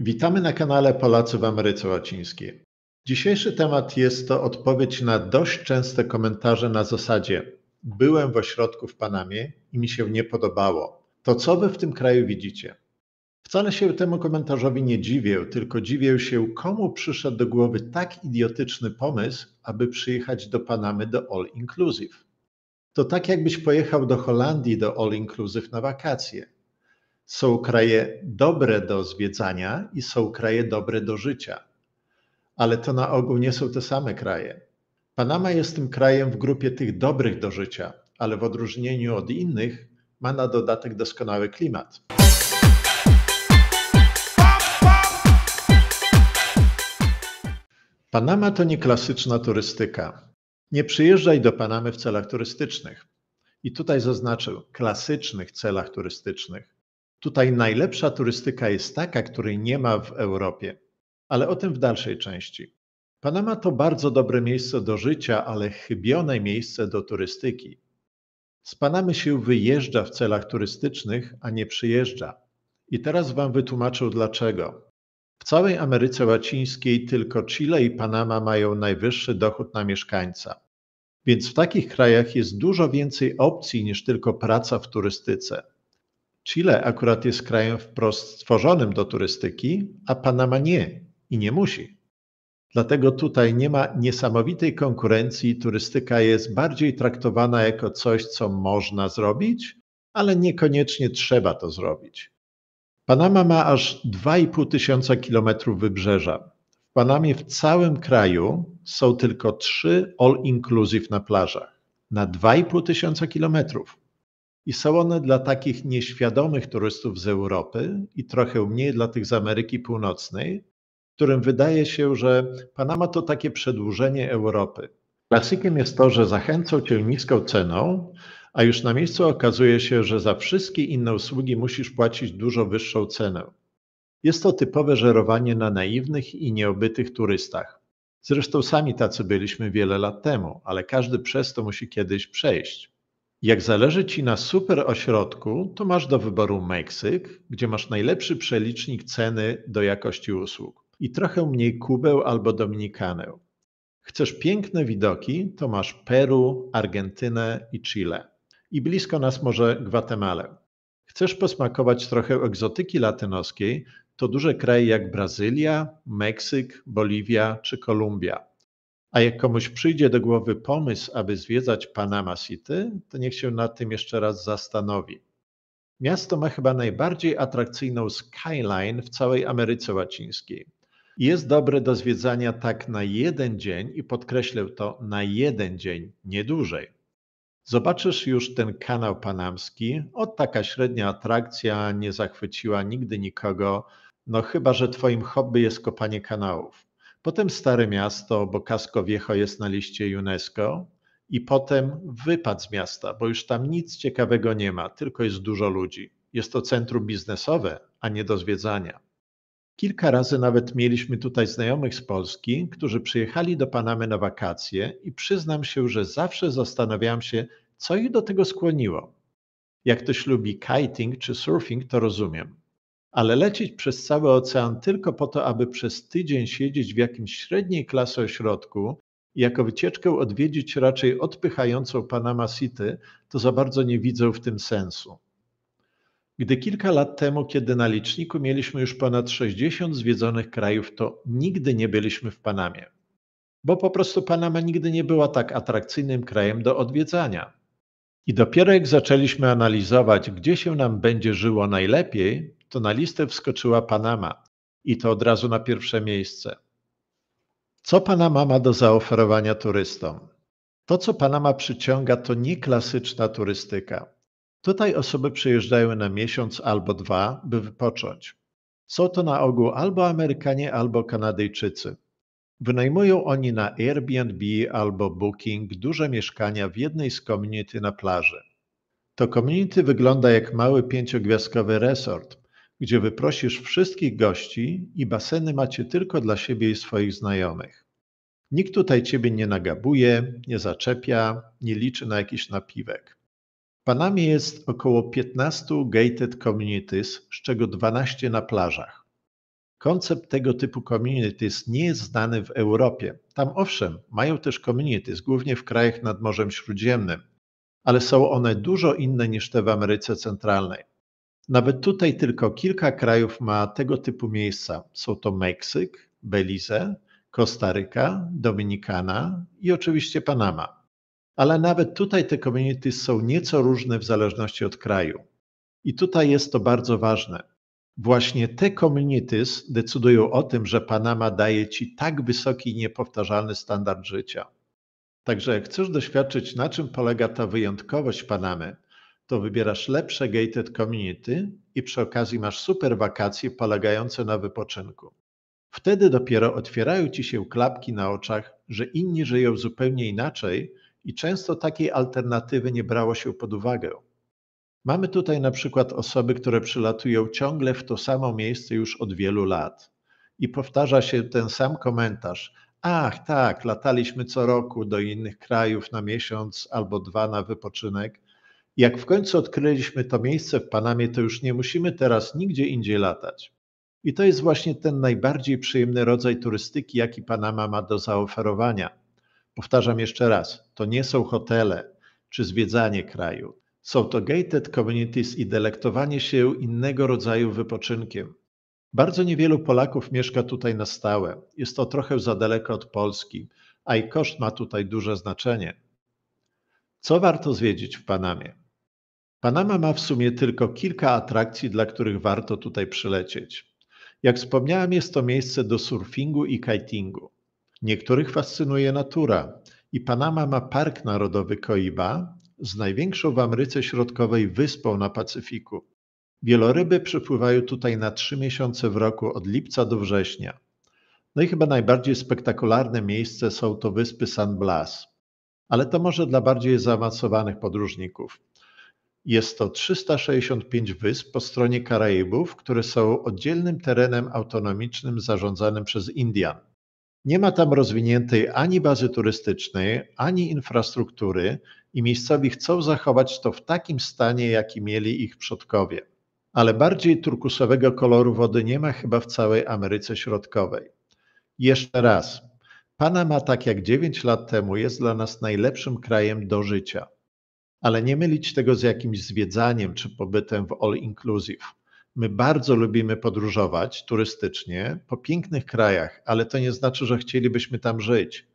Witamy na kanale Polacy w Ameryce Łacińskiej. Dzisiejszy temat jest to odpowiedź na dość częste komentarze na zasadzie: Byłem w ośrodku w Panamie i mi się nie podobało. To co wy w tym kraju widzicie? Wcale się temu komentarzowi nie dziwię, tylko dziwię się, komu przyszedł do głowy tak idiotyczny pomysł, aby przyjechać do Panamy do All Inclusive. To tak, jakbyś pojechał do Holandii do All Inclusive na wakacje są kraje dobre do zwiedzania i są kraje dobre do życia, ale to na ogół nie są te same kraje. Panama jest tym krajem w grupie tych dobrych do życia, ale w odróżnieniu od innych ma na dodatek doskonały klimat. Panama to nie klasyczna turystyka. Nie przyjeżdżaj do Panamy w celach turystycznych. I tutaj zaznaczę klasycznych celach turystycznych. Tutaj najlepsza turystyka jest taka, której nie ma w Europie, ale o tym w dalszej części. Panama to bardzo dobre miejsce do życia, ale chybione miejsce do turystyki. Z Panamy się wyjeżdża w celach turystycznych, a nie przyjeżdża. I teraz Wam wytłumaczę dlaczego. W całej Ameryce Łacińskiej tylko Chile i Panama mają najwyższy dochód na mieszkańca. Więc w takich krajach jest dużo więcej opcji niż tylko praca w turystyce. Chile akurat jest krajem wprost stworzonym do turystyki, a Panama nie i nie musi. Dlatego tutaj nie ma niesamowitej konkurencji, turystyka jest bardziej traktowana jako coś, co można zrobić, ale niekoniecznie trzeba to zrobić. Panama ma aż 2,5 tysiąca kilometrów wybrzeża. W Panamie w całym kraju są tylko trzy all-inclusive na plażach na 2,5 tysiąca kilometrów. I są one dla takich nieświadomych turystów z Europy i trochę mniej dla tych z Ameryki Północnej, którym wydaje się, że Panama to takie przedłużenie Europy. Klasykiem jest to, że zachęcą cię niską ceną, a już na miejscu okazuje się, że za wszystkie inne usługi musisz płacić dużo wyższą cenę. Jest to typowe żerowanie na naiwnych i nieobytych turystach. Zresztą sami tacy byliśmy wiele lat temu, ale każdy przez to musi kiedyś przejść. Jak zależy Ci na super ośrodku, to masz do wyboru Meksyk, gdzie masz najlepszy przelicznik ceny do jakości usług i trochę mniej Kubę albo Dominikanę. Chcesz piękne widoki, to masz Peru, Argentynę i Chile. I blisko nas może Gwatemalę. Chcesz posmakować trochę egzotyki latynoskiej, to duże kraje jak Brazylia, Meksyk, Boliwia czy Kolumbia. A jak komuś przyjdzie do głowy pomysł, aby zwiedzać Panama City, to niech się nad tym jeszcze raz zastanowi. Miasto ma chyba najbardziej atrakcyjną skyline w całej Ameryce Łacińskiej. Jest dobre do zwiedzania tak na jeden dzień i podkreślę to na jeden dzień, nie dłużej. Zobaczysz już ten kanał panamski. O taka średnia atrakcja nie zachwyciła nigdy nikogo, no chyba że Twoim hobby jest kopanie kanałów. Potem Stare Miasto, bo Casco Viejo jest na liście UNESCO. I potem wypad z miasta, bo już tam nic ciekawego nie ma, tylko jest dużo ludzi. Jest to centrum biznesowe, a nie do zwiedzania. Kilka razy nawet mieliśmy tutaj znajomych z Polski, którzy przyjechali do Panamy na wakacje i przyznam się, że zawsze zastanawiałam się, co ich do tego skłoniło. Jak ktoś lubi kiting czy surfing, to rozumiem, ale lecieć przez cały ocean tylko po to, aby przez tydzień siedzieć w jakimś średniej klasy ośrodku i jako wycieczkę odwiedzić raczej odpychającą Panama City, to za bardzo nie widzę w tym sensu. Gdy kilka lat temu, kiedy na liczniku mieliśmy już ponad 60 zwiedzonych krajów, to nigdy nie byliśmy w Panamie, bo po prostu Panama nigdy nie była tak atrakcyjnym krajem do odwiedzania. I dopiero jak zaczęliśmy analizować, gdzie się nam będzie żyło najlepiej, to na listę wskoczyła Panama i to od razu na pierwsze miejsce. Co Panama ma do zaoferowania turystom? To, co Panama przyciąga, to nie klasyczna turystyka. Tutaj osoby przyjeżdżają na miesiąc albo dwa, by wypocząć. Są to na ogół albo Amerykanie, albo Kanadyjczycy. Wynajmują oni na Airbnb albo Booking duże mieszkania w jednej z komunity na plaży. To community wygląda jak mały pięciogwiazdkowy resort, gdzie wyprosisz wszystkich gości i baseny macie tylko dla siebie i swoich znajomych. Nikt tutaj ciebie nie nagabuje, nie zaczepia, nie liczy na jakiś napiwek. Panamie jest około 15 gated communities, z czego 12 na plażach. Koncept tego typu communities nie jest znany w Europie. Tam owszem, mają też communities, głównie w krajach nad Morzem Śródziemnym, ale są one dużo inne niż te w Ameryce Centralnej. Nawet tutaj tylko kilka krajów ma tego typu miejsca. Są to Meksyk, Belize, Kostaryka, Dominikana i oczywiście Panama. Ale nawet tutaj te community są nieco różne w zależności od kraju. I tutaj jest to bardzo ważne. Właśnie te communities decydują o tym, że Panama daje ci tak wysoki i niepowtarzalny standard życia. Także jak chcesz doświadczyć, na czym polega ta wyjątkowość Panamy, to wybierasz lepsze gated community i przy okazji masz super wakacje polegające na wypoczynku. Wtedy dopiero otwierają ci się klapki na oczach, że inni żyją zupełnie inaczej i często takiej alternatywy nie brało się pod uwagę. Mamy tutaj na przykład osoby, które przylatują ciągle w to samo miejsce już od wielu lat. I powtarza się ten sam komentarz. Ach, tak, lataliśmy co roku do innych krajów na miesiąc albo dwa na wypoczynek, jak w końcu odkryliśmy to miejsce w Panamie, to już nie musimy teraz nigdzie indziej latać. I to jest właśnie ten najbardziej przyjemny rodzaj turystyki, jaki Panama ma do zaoferowania. Powtarzam jeszcze raz, to nie są hotele czy zwiedzanie kraju. Są to gated communities i delektowanie się innego rodzaju wypoczynkiem. Bardzo niewielu Polaków mieszka tutaj na stałe. Jest to trochę za daleko od Polski, a i koszt ma tutaj duże znaczenie. Co warto zwiedzić w Panamie? Panama ma w sumie tylko kilka atrakcji, dla których warto tutaj przylecieć. Jak wspomniałem, jest to miejsce do surfingu i kitingu. Niektórych fascynuje natura i Panama ma Park Narodowy Coiba z największą w Ameryce Środkowej wyspą na Pacyfiku. Wieloryby przypływają tutaj na trzy miesiące w roku od lipca do września. No i chyba najbardziej spektakularne miejsce są to wyspy San Blas. Ale to może dla bardziej zaawansowanych podróżników. Jest to 365 wysp po stronie Karaibów, które są oddzielnym terenem autonomicznym zarządzanym przez Indian. Nie ma tam rozwiniętej ani bazy turystycznej, ani infrastruktury i miejscowi chcą zachować to w takim stanie, jaki mieli ich przodkowie. Ale bardziej turkusowego koloru wody nie ma chyba w całej Ameryce Środkowej. Jeszcze raz, Panama, tak jak 9 lat temu, jest dla nas najlepszym krajem do życia ale nie mylić tego z jakimś zwiedzaniem czy pobytem w all inclusive. My bardzo lubimy podróżować turystycznie po pięknych krajach, ale to nie znaczy, że chcielibyśmy tam żyć.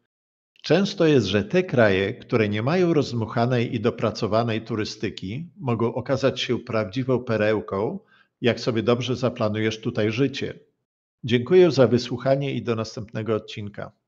Często jest, że te kraje, które nie mają rozmuchanej i dopracowanej turystyki, mogą okazać się prawdziwą perełką, jak sobie dobrze zaplanujesz tutaj życie. Dziękuję za wysłuchanie i do następnego odcinka.